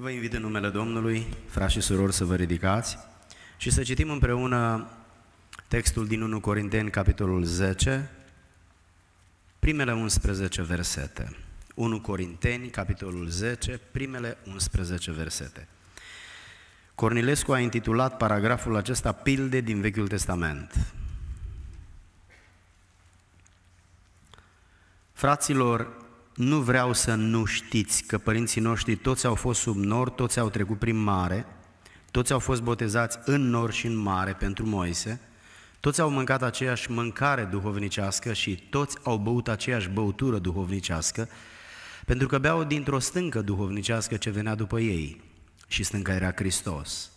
Vă invit în numele Domnului, frați și surori, să vă ridicați și să citim împreună textul din 1 Corinteni, capitolul 10, primele 11 versete. 1 Corinteni, capitolul 10, primele 11 versete. Cornilescu a intitulat paragraful acesta Pilde din Vechiul Testament. Fraților, nu vreau să nu știți că părinții noștri toți au fost sub nor, toți au trecut prin mare, toți au fost botezați în nor și în mare pentru Moise, toți au mâncat aceeași mâncare duhovnicească și toți au băut aceeași băutură duhovnicească, pentru că beau dintr-o stâncă duhovnicească ce venea după ei și stânca era Hristos.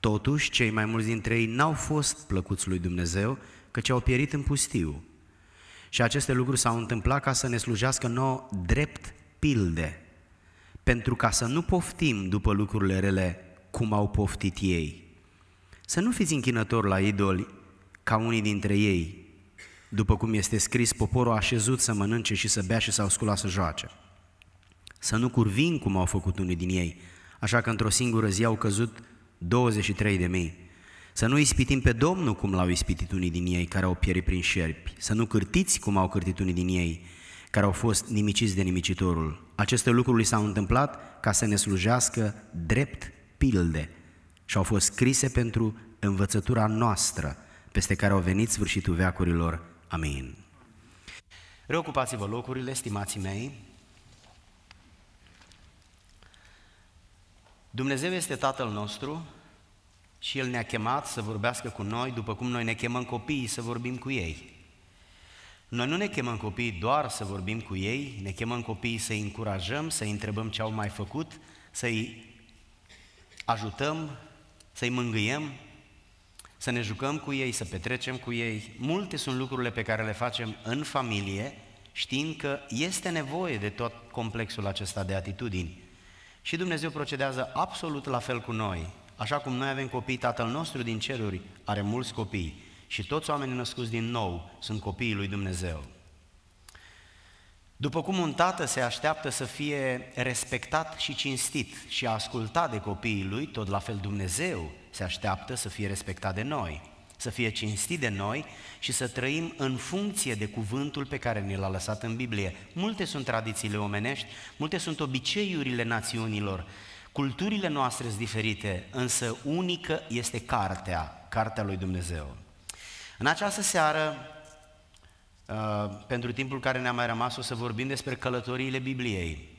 Totuși, cei mai mulți dintre ei n-au fost plăcuți lui Dumnezeu, căci au pierit în pustiu. Și aceste lucruri s-au întâmplat ca să ne slujească nouă drept pilde, pentru ca să nu poftim după lucrurile rele cum au poftit ei. Să nu fiți închinători la idoli ca unii dintre ei, după cum este scris, poporul a așezut să mănânce și să bea și s-au sculat să joace. Să nu curvin cum au făcut unii din ei, așa că într-o singură zi au căzut 23 de mii. Să nu ispitim pe Domnul cum l-au ispitit unii din ei care au pierit prin șerpi. Să nu cârtiți cum au cârtit unii din ei care au fost nimiciți de nimicitorul. Aceste lucruri li s-au întâmplat ca să ne slujească drept pilde și au fost scrise pentru învățătura noastră, peste care au venit sfârșitul veacurilor. Amin. Reocupați-vă locurile, stimații mei. Dumnezeu este Tatăl nostru, și El ne-a chemat să vorbească cu noi, după cum noi ne chemăm copiii să vorbim cu ei. Noi nu ne chemăm copiii doar să vorbim cu ei, ne chemăm copiii să-i încurajăm, să-i întrebăm ce au mai făcut, să-i ajutăm, să-i mângâiem, să ne jucăm cu ei, să petrecem cu ei. Multe sunt lucrurile pe care le facem în familie, știind că este nevoie de tot complexul acesta de atitudini. Și Dumnezeu procedează absolut la fel cu noi. Așa cum noi avem copii, Tatăl nostru din ceruri are mulți copii și toți oamenii născuți din nou sunt copiii lui Dumnezeu. După cum un tată se așteaptă să fie respectat și cinstit și ascultat de copiii lui, tot la fel Dumnezeu se așteaptă să fie respectat de noi, să fie cinstit de noi și să trăim în funcție de cuvântul pe care ne l-a lăsat în Biblie. Multe sunt tradițiile omenești, multe sunt obiceiurile națiunilor, Culturile noastre sunt diferite, însă unică este cartea, cartea lui Dumnezeu. În această seară, uh, pentru timpul care ne-a mai rămas, o să vorbim despre călătoriile Bibliei.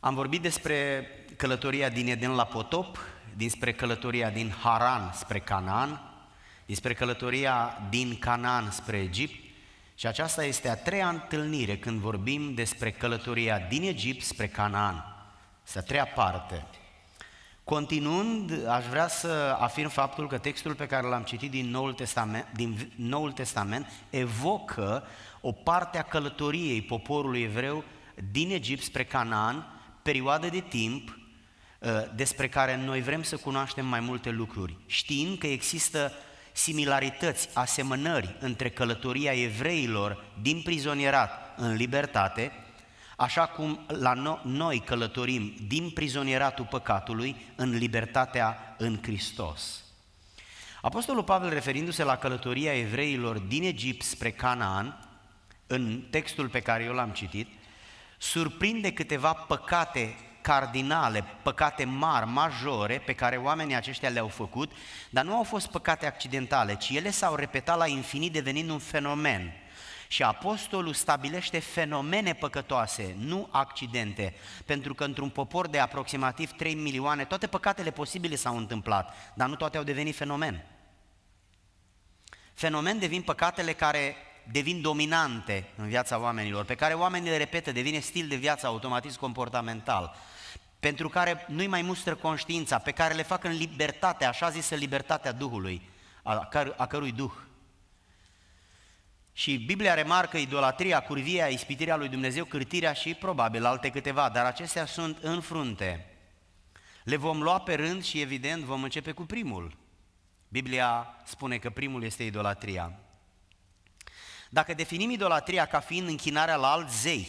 Am vorbit despre călătoria din Eden la Potop, dinspre călătoria din Haran spre Canaan, despre călătoria din Canaan spre Egipt și aceasta este a treia întâlnire când vorbim despre călătoria din Egipt spre Canaan să treia parte. Continuând, aș vrea să afirm faptul că textul pe care l-am citit din Noul Testament, din Noul Testament evocă o parte a călătoriei poporului evreu din Egipt spre Canaan, perioadă de timp ă, despre care noi vrem să cunoaștem mai multe lucruri. știind că există similarități, asemănări între călătoria evreilor din prizonierat în libertate Așa cum la noi călătorim din prizonieratul păcatului în libertatea în Hristos. Apostolul Pavel, referindu-se la călătoria evreilor din Egipt spre Canaan, în textul pe care eu l-am citit, surprinde câteva păcate cardinale, păcate mari, majore, pe care oamenii aceștia le-au făcut, dar nu au fost păcate accidentale, ci ele s-au repetat la infinit devenind un fenomen – și apostolul stabilește fenomene păcătoase, nu accidente, pentru că într-un popor de aproximativ 3 milioane, toate păcatele posibile s-au întâmplat, dar nu toate au devenit fenomen. Fenomen devin păcatele care devin dominante în viața oamenilor, pe care oamenii le repetă, devine stil de viață, automatism comportamental, pentru care nu-i mai mustră conștiința, pe care le fac în libertate, așa zisă libertatea Duhului, a, căr- a cărui Duh și Biblia remarcă idolatria, curvia, ispitirea lui Dumnezeu, cârtirea și probabil alte câteva, dar acestea sunt în frunte. Le vom lua pe rând și evident vom începe cu primul. Biblia spune că primul este idolatria. Dacă definim idolatria ca fiind închinarea la alt zei,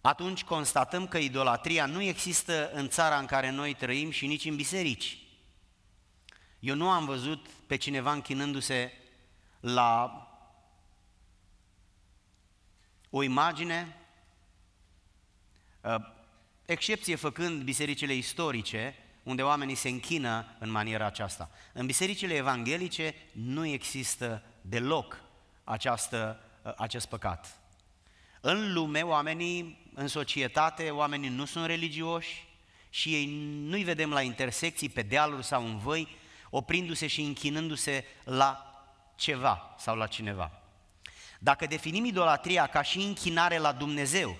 atunci constatăm că idolatria nu există în țara în care noi trăim și nici în biserici. Eu nu am văzut pe cineva închinându-se la o imagine, uh, excepție făcând bisericile istorice, unde oamenii se închină în maniera aceasta. În bisericile evanghelice nu există deloc această, uh, acest păcat. În lume, oamenii, în societate, oamenii nu sunt religioși și ei nu-i vedem la intersecții, pe dealuri sau în văi, oprindu-se și închinându-se la ceva sau la cineva. Dacă definim idolatria ca și închinare la Dumnezeu,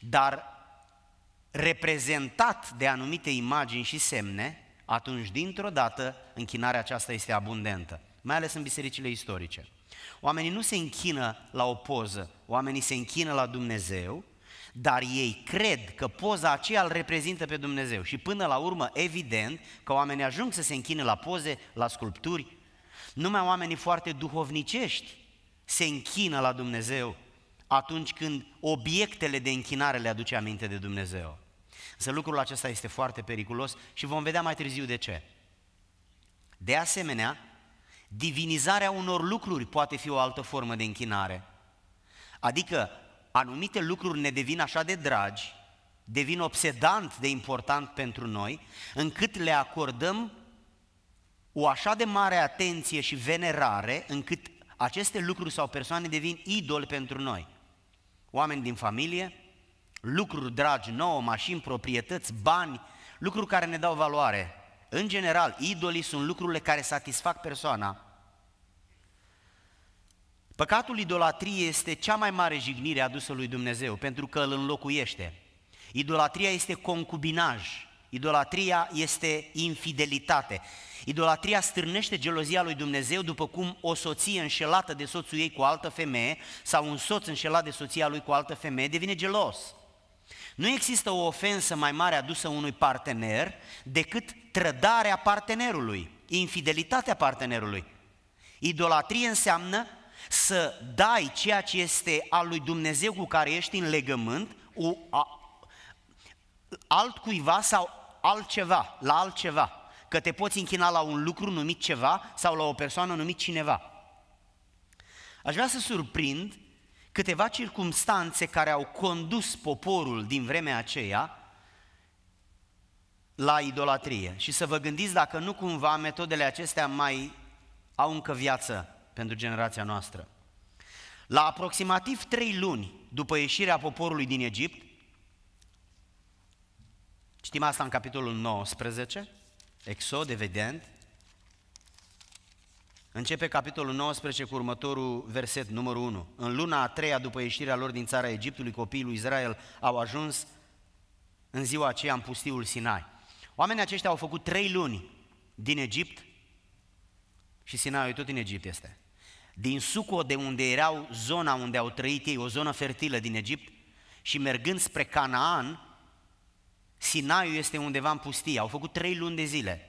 dar reprezentat de anumite imagini și semne, atunci dintr-o dată închinarea aceasta este abundentă, mai ales în bisericile istorice. Oamenii nu se închină la o poză, oamenii se închină la Dumnezeu, dar ei cred că poza aceea îl reprezintă pe Dumnezeu și până la urmă, evident, că oamenii ajung să se închine la poze, la sculpturi, numai oamenii foarte duhovnicești se închină la Dumnezeu atunci când obiectele de închinare le aduce aminte de Dumnezeu. Însă lucrul acesta este foarte periculos și vom vedea mai târziu de ce. De asemenea, divinizarea unor lucruri poate fi o altă formă de închinare. Adică anumite lucruri ne devin așa de dragi, devin obsedant de important pentru noi, încât le acordăm o așa de mare atenție și venerare încât aceste lucruri sau persoane devin idol pentru noi. Oameni din familie, lucruri dragi nouă, mașini, proprietăți, bani, lucruri care ne dau valoare. În general, idolii sunt lucrurile care satisfac persoana. Păcatul idolatriei este cea mai mare jignire adusă lui Dumnezeu, pentru că îl înlocuiește. Idolatria este concubinaj, Idolatria este infidelitate. Idolatria stârnește gelozia lui Dumnezeu după cum o soție înșelată de soțul ei cu o altă femeie sau un soț înșelat de soția lui cu o altă femeie devine gelos. Nu există o ofensă mai mare adusă unui partener decât trădarea partenerului, infidelitatea partenerului. Idolatrie înseamnă să dai ceea ce este al lui Dumnezeu cu care ești în legământ, altcuiva sau altceva, la altceva. Că te poți închina la un lucru numit ceva sau la o persoană numit cineva. Aș vrea să surprind câteva circumstanțe care au condus poporul din vremea aceea la idolatrie și să vă gândiți dacă nu cumva metodele acestea mai au încă viață pentru generația noastră. La aproximativ trei luni după ieșirea poporului din Egipt, Citim asta în capitolul 19, Exod, evident. Începe capitolul 19 cu următorul verset, numărul 1. În luna a treia după ieșirea lor din țara Egiptului, copiii lui Israel au ajuns în ziua aceea în pustiul Sinai. Oamenii aceștia au făcut trei luni din Egipt și Sinai tot în Egipt este. Din Suco, de unde erau zona unde au trăit ei, o zonă fertilă din Egipt, și mergând spre Canaan, Sinaiu este undeva în pustie, au făcut trei luni de zile.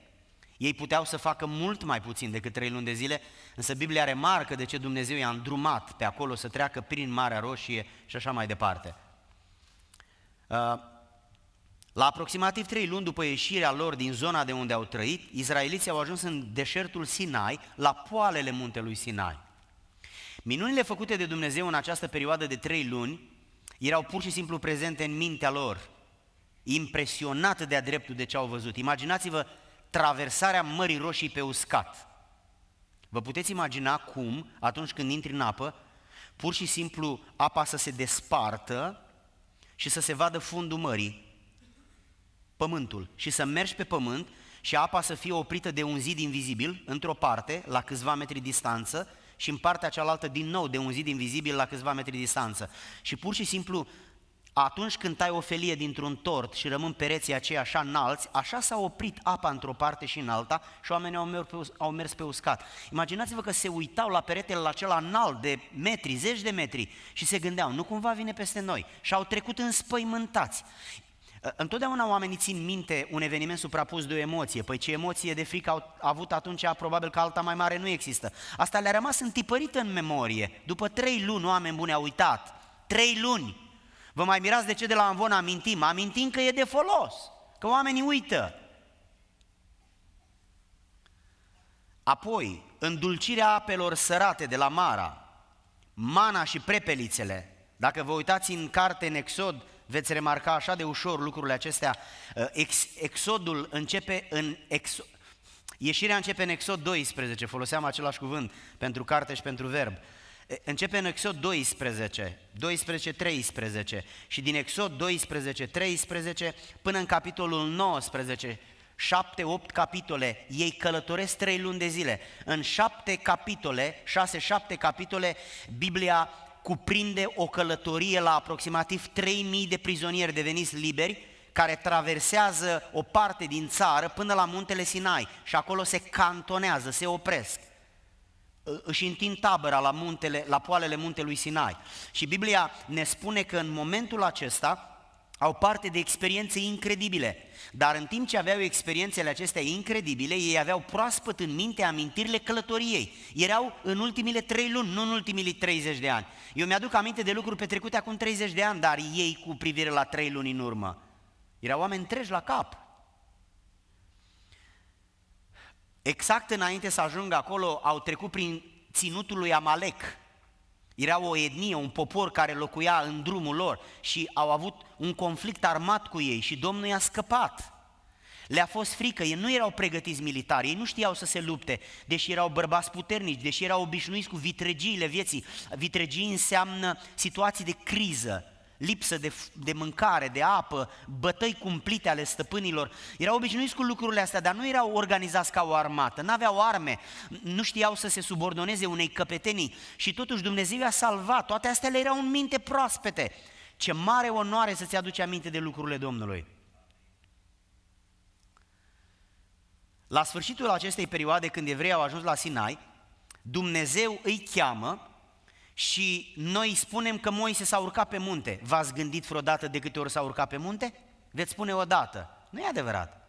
Ei puteau să facă mult mai puțin decât trei luni de zile, însă Biblia remarcă de ce Dumnezeu i-a îndrumat pe acolo să treacă prin Marea Roșie și așa mai departe. Uh, la aproximativ trei luni după ieșirea lor din zona de unde au trăit, izraeliții au ajuns în deșertul Sinai, la poalele muntelui Sinai. Minunile făcute de Dumnezeu în această perioadă de trei luni erau pur și simplu prezente în mintea lor, impresionat de-a dreptul de ce au văzut. Imaginați-vă traversarea Mării Roșii pe uscat. Vă puteți imagina cum, atunci când intri în apă, pur și simplu apa să se despartă și să se vadă fundul mării, pământul, și să mergi pe pământ și apa să fie oprită de un zid invizibil într-o parte, la câțiva metri distanță, și în partea cealaltă din nou de un zid invizibil la câțiva metri distanță. Și pur și simplu atunci când tai o felie dintr-un tort și rămân pereții aceia așa înalți, așa s-a oprit apa într-o parte și în alta și oamenii au mers, pe, au mers pe uscat. Imaginați-vă că se uitau la peretele la acela înalt de metri, zeci de metri și se gândeau, nu cumva vine peste noi. Și au trecut înspăimântați. Ă, întotdeauna oamenii țin minte un eveniment suprapus de o emoție. Păi ce emoție de frică au avut atunci, probabil că alta mai mare nu există. Asta le-a rămas întipărită în memorie. După trei luni oameni buni au uitat. Trei luni Vă mai mirați de ce de la Amvon amintim? Amintim că e de folos, că oamenii uită. Apoi, îndulcirea apelor sărate de la Mara, mana și prepelițele. Dacă vă uitați în carte, în Exod, veți remarca așa de ușor lucrurile acestea. Uh, Ex, exodul începe în... Ex, ieșirea începe în Exod 12, foloseam același cuvânt pentru carte și pentru verb. Începe în Exod 12, 12, 13 și din Exod 12, 13 până în capitolul 19, 7, 8 capitole, ei călătoresc 3 luni de zile. În 7 capitole, 6, 7 capitole, Biblia cuprinde o călătorie la aproximativ 3000 de prizonieri deveniți liberi, care traversează o parte din țară până la muntele Sinai și acolo se cantonează, se opresc își întind tabăra la, muntele, la poalele muntelui Sinai. Și Biblia ne spune că în momentul acesta au parte de experiențe incredibile, dar în timp ce aveau experiențele acestea incredibile, ei aveau proaspăt în minte amintirile călătoriei. Erau în ultimile trei luni, nu în ultimile 30 de ani. Eu mi-aduc aminte de lucruri petrecute acum 30 de ani, dar ei cu privire la trei luni în urmă. Erau oameni treji la cap. Exact înainte să ajungă acolo, au trecut prin ținutul lui Amalek. Era o etnie, un popor care locuia în drumul lor și au avut un conflict armat cu ei și Domnul i-a scăpat. Le-a fost frică, ei nu erau pregătiți militari, ei nu știau să se lupte, deși erau bărbați puternici, deși erau obișnuiți cu vitregiile vieții. Vitregii înseamnă situații de criză, lipsă de, de mâncare, de apă, bătăi cumplite ale stăpânilor. Erau obișnuiți cu lucrurile astea, dar nu erau organizați ca o armată, nu aveau arme, nu știau să se subordoneze unei căpetenii și totuși Dumnezeu i-a salvat. Toate astea le erau în minte proaspete. Ce mare onoare să-ți aduci aminte de lucrurile Domnului. La sfârșitul acestei perioade, când evreii au ajuns la Sinai, Dumnezeu îi cheamă și noi spunem că Moise s-a urcat pe munte. V-ați gândit vreodată de câte ori s-a urcat pe munte? Veți spune o dată. Nu e adevărat.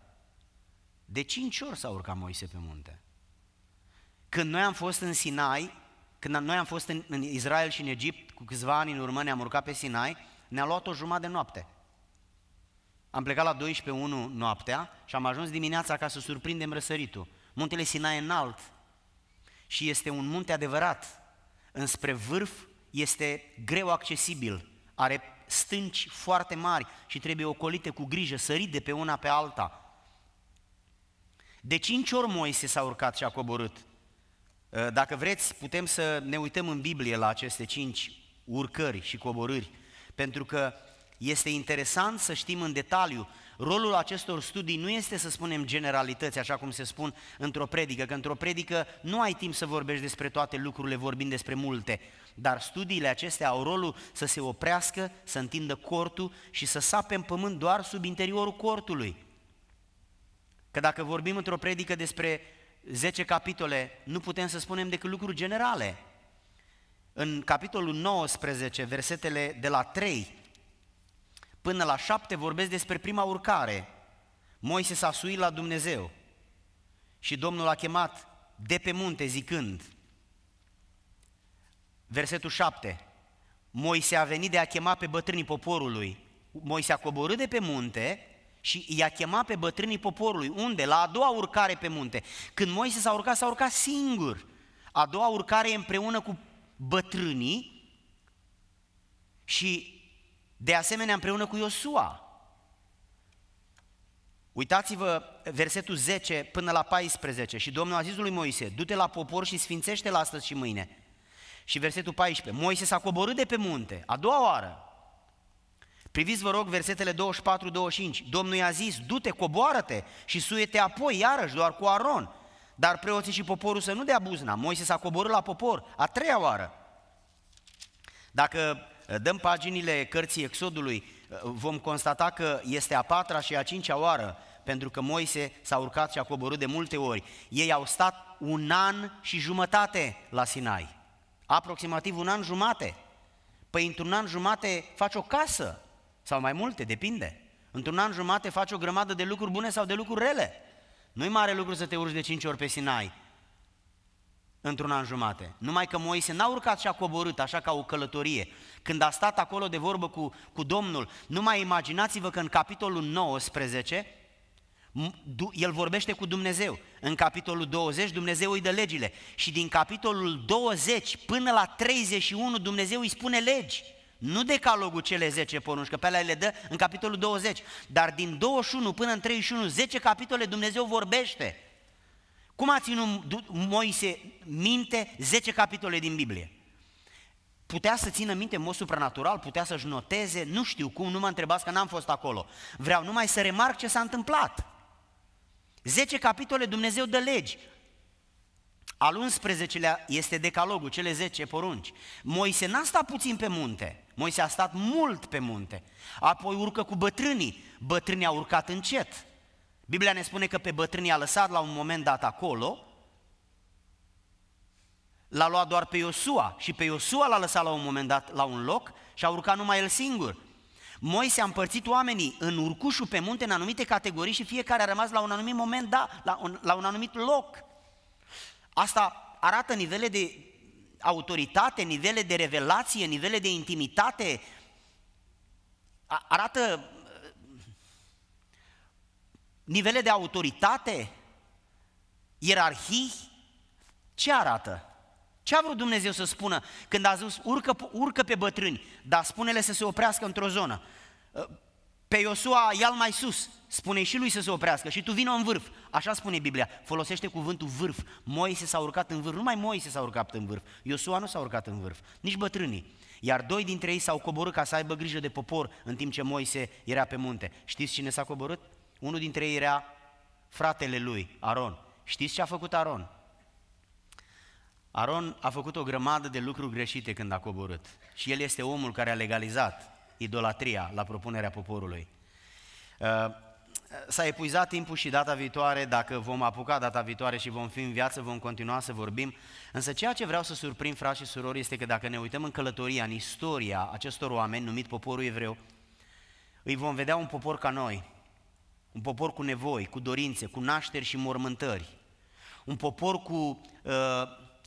De cinci ori s-a urcat Moise pe munte. Când noi am fost în Sinai, când noi am fost în, Israel și în Egipt, cu câțiva ani în urmă ne-am urcat pe Sinai, ne-a luat o jumătate de noapte. Am plecat la 12.1 noaptea și am ajuns dimineața ca să surprindem răsăritul. Muntele Sinai e înalt și este un munte adevărat, înspre vârf este greu accesibil, are stânci foarte mari și trebuie ocolite cu grijă, sărit de pe una pe alta. De cinci ori Moise s-a urcat și a coborât. Ă, dacă vreți, putem să ne uităm în Biblie la aceste cinci urcări și coborâri, pentru că este interesant să știm în detaliu Rolul acestor studii nu este să spunem generalități, așa cum se spun într-o predică, că într-o predică nu ai timp să vorbești despre toate lucrurile, vorbim despre multe, dar studiile acestea au rolul să se oprească, să întindă cortul și să sape în pământ doar sub interiorul cortului. Că dacă vorbim într-o predică despre 10 capitole, nu putem să spunem decât lucruri generale. În capitolul 19, versetele de la 3 până la 7 vorbesc despre prima urcare. Moise s-a suit la Dumnezeu și Domnul a chemat de pe munte zicând, versetul 7, Moise a venit de a chema pe bătrânii poporului. Moise a coborât de pe munte și i-a chemat pe bătrânii poporului. Unde? La a doua urcare pe munte. Când Moise s-a urcat, s-a urcat singur. A doua urcare împreună cu bătrânii și de asemenea, împreună cu Iosua. Uitați-vă versetul 10 până la 14 și Domnul a zis lui Moise, du-te la popor și sfințește-l astăzi și mâine. Și versetul 14, Moise s-a coborât de pe munte, a doua oară. Priviți, vă rog, versetele 24-25. Domnul i-a zis, du-te, coboară-te și suie-te apoi, iarăși, doar cu Aron. Dar preoții și poporul să nu dea buzna. Moise s-a coborât la popor, a treia oară. Dacă dăm paginile cărții Exodului, vom constata că este a patra și a cincea oară, pentru că Moise s-a urcat și a coborât de multe ori. Ei au stat un an și jumătate la Sinai, aproximativ un an jumate. Păi într-un an jumate faci o casă, sau mai multe, depinde. Într-un an jumate faci o grămadă de lucruri bune sau de lucruri rele. Nu-i mare lucru să te urci de cinci ori pe Sinai, într-un an jumate. Numai că Moise n-a urcat și a coborât, așa ca o călătorie. Când a stat acolo de vorbă cu, cu Domnul, nu mai imaginați-vă că în capitolul 19, el vorbește cu Dumnezeu. În capitolul 20 Dumnezeu îi dă legile și din capitolul 20 până la 31 Dumnezeu îi spune legi. Nu decalogul cele 10 porunci, că pe alea le dă în capitolul 20, dar din 21 până în 31, 10 capitole Dumnezeu vorbește. Cum a ținut Moise minte 10 capitole din Biblie? Putea să țină minte în mod supranatural, putea să-și noteze, nu știu cum, nu mă întrebați că n-am fost acolo. Vreau numai să remarc ce s-a întâmplat. 10 capitole Dumnezeu dă legi. Al 11-lea este decalogul, cele 10 porunci. Moise n-a stat puțin pe munte, Moise a stat mult pe munte. Apoi urcă cu bătrânii, bătrânii au urcat încet. Biblia ne spune că pe bătrânii a lăsat la un moment dat acolo, l-a luat doar pe Iosua și pe Iosua l-a lăsat la un moment dat la un loc și a urcat numai el singur. Moise a împărțit oamenii în urcușul pe munte în anumite categorii și fiecare a rămas la un anumit moment, da, la un, la un anumit loc. Asta arată nivele de autoritate, nivele de revelație, nivele de intimitate, arată nivele de autoritate, ierarhii, ce arată? Ce a vrut Dumnezeu să spună când a zis urcă, urcă pe bătrâni, dar spune-le să se oprească într-o zonă? Ă, pe Iosua ia mai sus, spune și lui să se oprească și tu vină în vârf. Așa spune Biblia, folosește cuvântul vârf. Moise s-a urcat în vârf, numai Moise s-a urcat în vârf. Iosua nu s-a urcat în vârf, nici bătrânii. Iar doi dintre ei s-au coborât ca să aibă grijă de popor în timp ce Moise era pe munte. Știți cine s-a coborât? Unul dintre ei era fratele lui, Aron. Știți ce a făcut Aron? Aron a făcut o grămadă de lucruri greșite când a coborât și el este omul care a legalizat idolatria la propunerea poporului. Uh, s-a epuizat timpul și data viitoare, dacă vom apuca data viitoare și vom fi în viață, vom continua să vorbim. Însă ceea ce vreau să surprind, frați și surori, este că dacă ne uităm în călătoria, în istoria acestor oameni, numit poporul evreu, îi vom vedea un popor ca noi, un popor cu nevoi, cu dorințe, cu nașteri și mormântări. Un popor cu uh,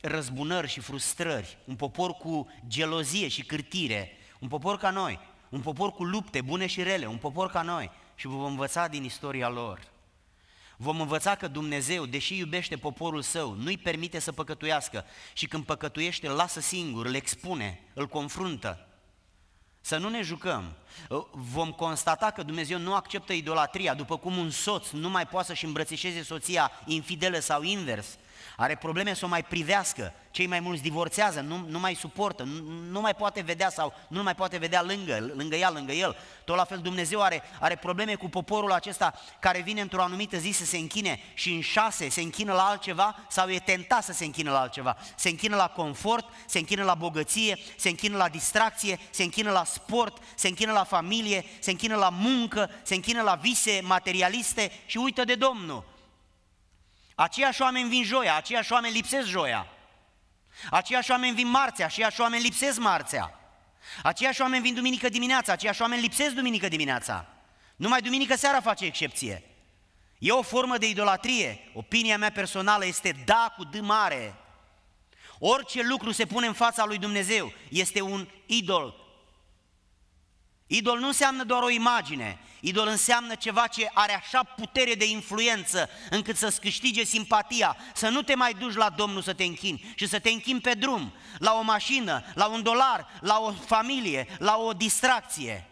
răzbunări și frustrări. Un popor cu gelozie și cârtire. Un popor ca noi. Un popor cu lupte bune și rele. Un popor ca noi. Și vom învăța din istoria lor. Vom învăța că Dumnezeu, deși iubește poporul său, nu-i permite să păcătuiască și când păcătuiește, lasă singur, îl expune, îl confruntă. Să nu ne jucăm. Ă, vom constata că Dumnezeu nu acceptă idolatria, după cum un soț nu mai poate să-și îmbrățișeze soția infidelă sau invers. Are probleme să o mai privească. Cei mai mulți divorțează, nu, nu mai suportă, nu, nu mai poate vedea sau nu mai poate vedea lângă, lângă ea, lângă el. Tot la fel Dumnezeu are, are probleme cu poporul acesta care vine într-o anumită zi să se închine și în șase se închină la altceva sau e tentat să se închină la altceva. Se închină la confort, se închină la bogăție, se închină la distracție, se închină la sport, se închină la familie, se închină la muncă, se închină la vise materialiste și uită de Domnul. Aceiași oameni vin joia, aceiași oameni lipsesc joia. Aceiași oameni vin marțea, aceiași oameni lipsesc marțea. Aceiași oameni vin duminică dimineața, aceiași oameni lipsesc duminică dimineața. Numai duminică seara face excepție. E o formă de idolatrie. Opinia mea personală este da cu D mare. Orice lucru se pune în fața lui Dumnezeu este un idol Idol nu înseamnă doar o imagine, idol înseamnă ceva ce are așa putere de influență încât să-ți câștige simpatia, să nu te mai duci la Domnul să te închini și să te închini pe drum, la o mașină, la un dolar, la o familie, la o distracție.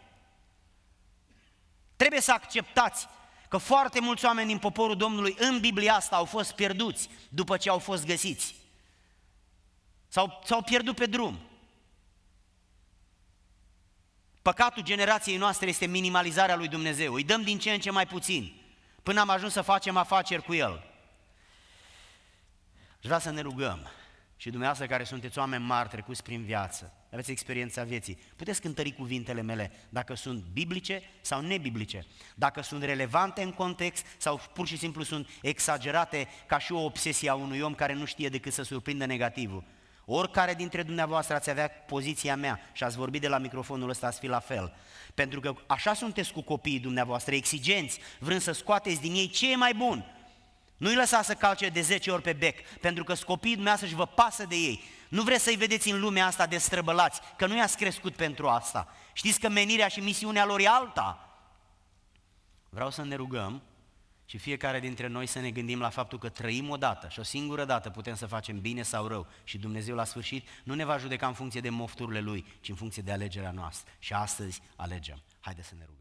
Trebuie să acceptați că foarte mulți oameni din poporul Domnului în Biblia asta au fost pierduți după ce au fost găsiți. S-au, s-au pierdut pe drum. Păcatul generației noastre este minimalizarea lui Dumnezeu. Îi dăm din ce în ce mai puțin, până am ajuns să facem afaceri cu El. Aș vrea să ne rugăm și dumneavoastră care sunteți oameni mari trecuți prin viață, aveți experiența vieții, puteți cântări cuvintele mele, dacă sunt biblice sau nebiblice, dacă sunt relevante în context sau pur și simplu sunt exagerate ca și o obsesie a unui om care nu știe decât să surprindă negativul. Oricare dintre dumneavoastră ați avea poziția mea și ați vorbit de la microfonul ăsta, ați fi la fel. Pentru că așa sunteți cu copiii dumneavoastră, exigenți, vrând să scoateți din ei ce e mai bun. Nu-i lăsați să calce de 10 ori pe bec, pentru că copiii dumneavoastră și vă pasă de ei. Nu vreți să-i vedeți în lumea asta străbălați, că nu i-ați crescut pentru asta. Știți că menirea și misiunea lor e alta. Vreau să ne rugăm și fiecare dintre noi să ne gândim la faptul că trăim o dată, și o singură dată putem să facem bine sau rău și Dumnezeu la sfârșit nu ne va judeca în funcție de mofturile Lui, ci în funcție de alegerea noastră. Și astăzi alegem. Haideți să ne rugăm.